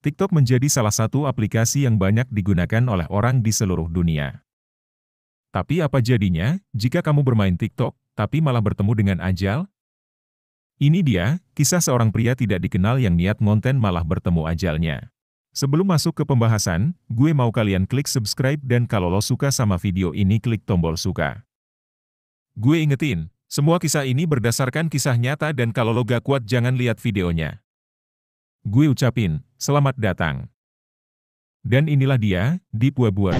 TikTok menjadi salah satu aplikasi yang banyak digunakan oleh orang di seluruh dunia. Tapi apa jadinya jika kamu bermain TikTok, tapi malah bertemu dengan ajal? Ini dia, kisah seorang pria tidak dikenal yang niat ngonten malah bertemu ajalnya. Sebelum masuk ke pembahasan, gue mau kalian klik subscribe dan kalau lo suka sama video ini klik tombol suka. Gue ingetin, semua kisah ini berdasarkan kisah nyata dan kalau lo gak kuat jangan lihat videonya. Gue ucapin, Selamat datang. Dan inilah dia, di buah-buah.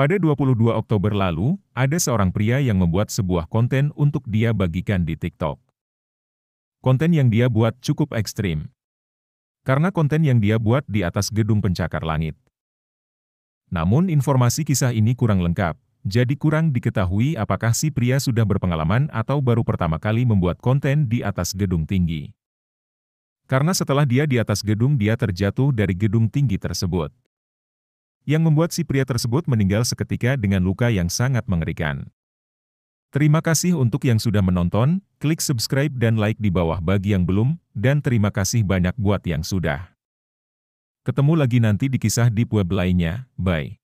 Pada 22 Oktober lalu, ada seorang pria yang membuat sebuah konten untuk dia bagikan di TikTok. Konten yang dia buat cukup ekstrim. Karena konten yang dia buat di atas gedung pencakar langit. Namun informasi kisah ini kurang lengkap, jadi kurang diketahui apakah si pria sudah berpengalaman atau baru pertama kali membuat konten di atas gedung tinggi. Karena setelah dia di atas gedung dia terjatuh dari gedung tinggi tersebut yang membuat si pria tersebut meninggal seketika dengan luka yang sangat mengerikan. Terima kasih untuk yang sudah menonton, klik subscribe dan like di bawah bagi yang belum, dan terima kasih banyak buat yang sudah. Ketemu lagi nanti di kisah di web lainnya, bye.